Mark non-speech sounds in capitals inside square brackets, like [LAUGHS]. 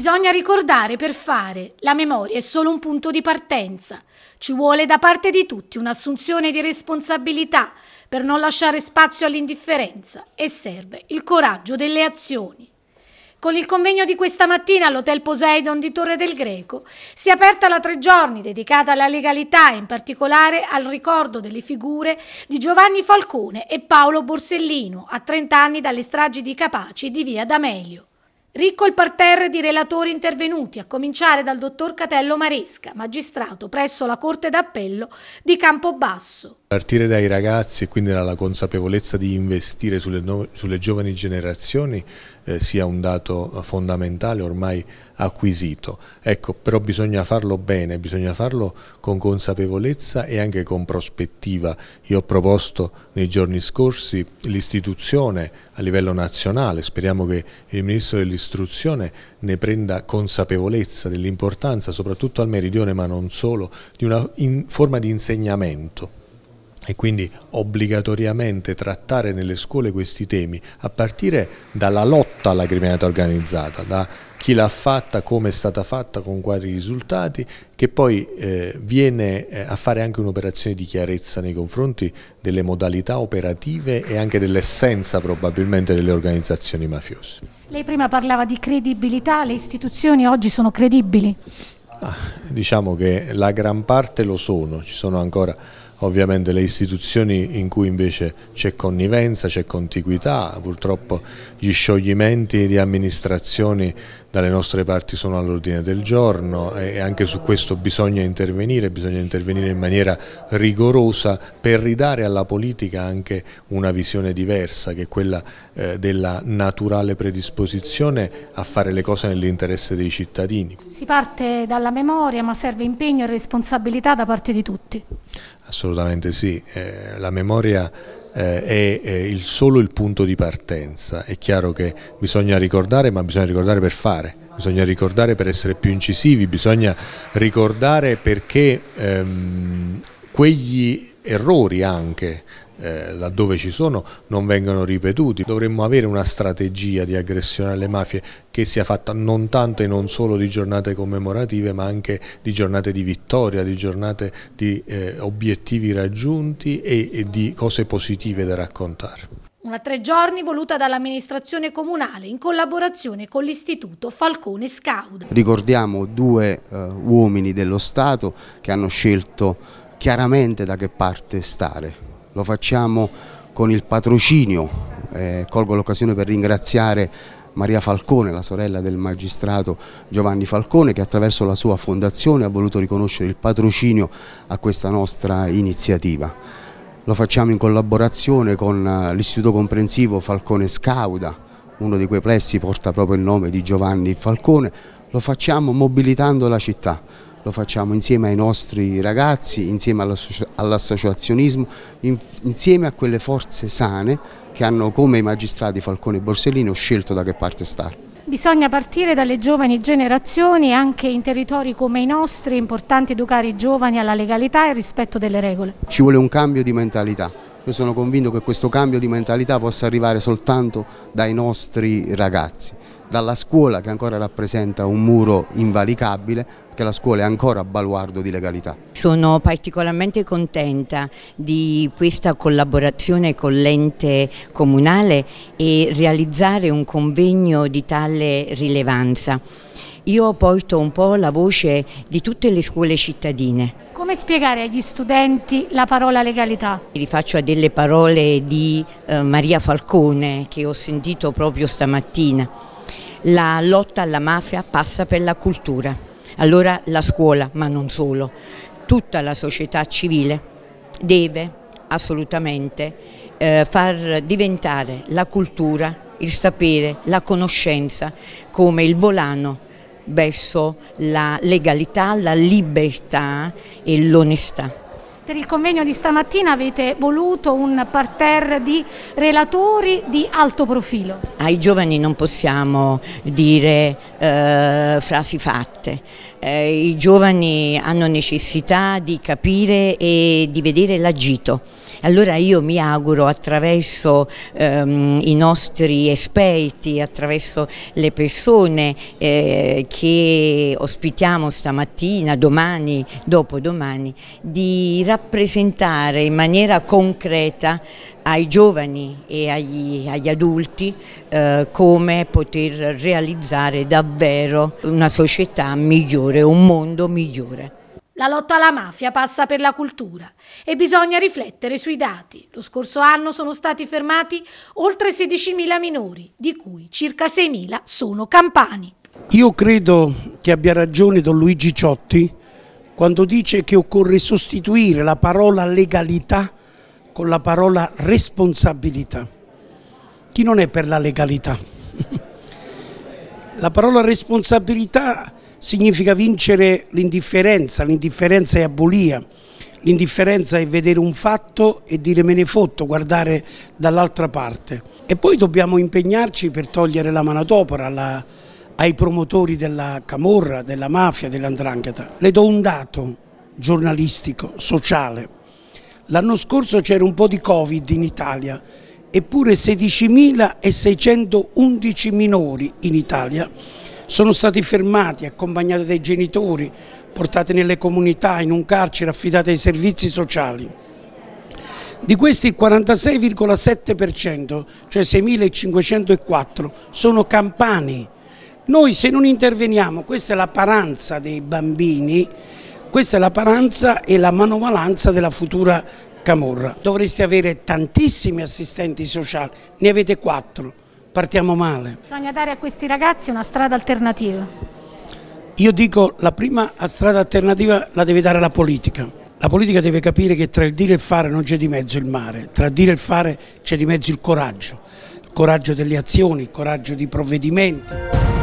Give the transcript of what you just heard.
Bisogna ricordare per fare, la memoria è solo un punto di partenza. Ci vuole da parte di tutti un'assunzione di responsabilità per non lasciare spazio all'indifferenza e serve il coraggio delle azioni. Con il convegno di questa mattina all'Hotel Poseidon di Torre del Greco si è aperta la tre giorni dedicata alla legalità e in particolare al ricordo delle figure di Giovanni Falcone e Paolo Borsellino a 30 anni dalle stragi di Capaci e di Via D'Amelio. Ricco il parterre di relatori intervenuti, a cominciare dal dottor Catello Maresca, magistrato presso la Corte d'Appello di Campobasso. Partire dai ragazzi e quindi dalla consapevolezza di investire sulle, sulle giovani generazioni eh, sia un dato fondamentale ormai acquisito. Ecco, però bisogna farlo bene, bisogna farlo con consapevolezza e anche con prospettiva. Io ho proposto nei giorni scorsi l'istituzione a livello nazionale, speriamo che il Ministro dell'Istruzione ne prenda consapevolezza dell'importanza, soprattutto al meridione ma non solo, di una forma di insegnamento e quindi obbligatoriamente trattare nelle scuole questi temi, a partire dalla lotta alla criminalità organizzata, da chi l'ha fatta, come è stata fatta, con quali risultati, che poi eh, viene eh, a fare anche un'operazione di chiarezza nei confronti delle modalità operative e anche dell'essenza probabilmente delle organizzazioni mafiose. Lei prima parlava di credibilità, le istituzioni oggi sono credibili? Ah, diciamo che la gran parte lo sono, ci sono ancora ovviamente le istituzioni in cui invece c'è connivenza, c'è contiguità, purtroppo gli scioglimenti di amministrazioni dalle nostre parti sono all'ordine del giorno e anche su questo bisogna intervenire, bisogna intervenire in maniera rigorosa per ridare alla politica anche una visione diversa che è quella eh, della naturale predisposizione a fare le cose nell'interesse dei cittadini. Si parte dalla memoria ma serve impegno e responsabilità da parte di tutti. Assolutamente sì, eh, la memoria eh, è, il solo il punto di partenza, è chiaro che bisogna ricordare ma bisogna ricordare per fare, bisogna ricordare per essere più incisivi, bisogna ricordare perché ehm, quegli errori anche eh, laddove ci sono non vengano ripetuti. Dovremmo avere una strategia di aggressione alle mafie che sia fatta non tanto e non solo di giornate commemorative ma anche di giornate di vittoria, di giornate di eh, obiettivi raggiunti e, e di cose positive da raccontare. Una tre giorni voluta dall'amministrazione comunale in collaborazione con l'istituto Falcone Scaud. Ricordiamo due eh, uomini dello Stato che hanno scelto chiaramente da che parte stare lo facciamo con il patrocinio, eh, colgo l'occasione per ringraziare Maria Falcone, la sorella del magistrato Giovanni Falcone che attraverso la sua fondazione ha voluto riconoscere il patrocinio a questa nostra iniziativa. Lo facciamo in collaborazione con eh, l'Istituto Comprensivo Falcone Scauda, uno di quei plessi porta proprio il nome di Giovanni Falcone, lo facciamo mobilitando la città, lo facciamo insieme ai nostri ragazzi, insieme all'associazionismo, insieme a quelle forze sane che hanno come i magistrati Falcone e Borsellino scelto da che parte stare. Bisogna partire dalle giovani generazioni anche in territori come i nostri, è importante educare i giovani alla legalità e al rispetto delle regole. Ci vuole un cambio di mentalità. Io sono convinto che questo cambio di mentalità possa arrivare soltanto dai nostri ragazzi dalla scuola che ancora rappresenta un muro invalicabile, che la scuola è ancora baluardo di legalità. Sono particolarmente contenta di questa collaborazione con l'ente comunale e realizzare un convegno di tale rilevanza. Io porto un po' la voce di tutte le scuole cittadine. Come spiegare agli studenti la parola legalità? Rifaccio a delle parole di eh, Maria Falcone che ho sentito proprio stamattina la lotta alla mafia passa per la cultura, allora la scuola, ma non solo, tutta la società civile deve assolutamente eh, far diventare la cultura, il sapere, la conoscenza come il volano verso la legalità, la libertà e l'onestà. Per il convegno di stamattina avete voluto un parterre di relatori di alto profilo. Ai giovani non possiamo dire eh, frasi fatte, eh, i giovani hanno necessità di capire e di vedere l'agito. Allora io mi auguro attraverso ehm, i nostri esperti, attraverso le persone eh, che ospitiamo stamattina, domani, dopodomani, di rappresentare in maniera concreta ai giovani e agli, agli adulti eh, come poter realizzare davvero una società migliore, un mondo migliore. La lotta alla mafia passa per la cultura e bisogna riflettere sui dati. Lo scorso anno sono stati fermati oltre 16.000 minori, di cui circa 6.000 sono campani. Io credo che abbia ragione Don Luigi Ciotti quando dice che occorre sostituire la parola legalità con la parola responsabilità. Chi non è per la legalità? [LAUGHS] la parola responsabilità significa vincere l'indifferenza, l'indifferenza è abolia, l'indifferenza è vedere un fatto e dire me ne fotto, guardare dall'altra parte. E poi dobbiamo impegnarci per togliere la manodopera alla, ai promotori della camorra, della mafia, dell'andrangheta. Le do un dato giornalistico, sociale. L'anno scorso c'era un po' di Covid in Italia, eppure 16.611 minori in Italia sono stati fermati, accompagnati dai genitori, portati nelle comunità, in un carcere, affidati ai servizi sociali. Di questi il 46,7%, cioè 6.504, sono campani. Noi se non interveniamo, questa è la paranza dei bambini, questa è la paranza e la manovalanza della futura Camorra. Dovreste avere tantissimi assistenti sociali, ne avete quattro partiamo male. Bisogna dare a questi ragazzi una strada alternativa. Io dico la prima strada alternativa la deve dare la politica. La politica deve capire che tra il dire e il fare non c'è di mezzo il mare, tra il dire e il fare c'è di mezzo il coraggio, il coraggio delle azioni, il coraggio di provvedimenti.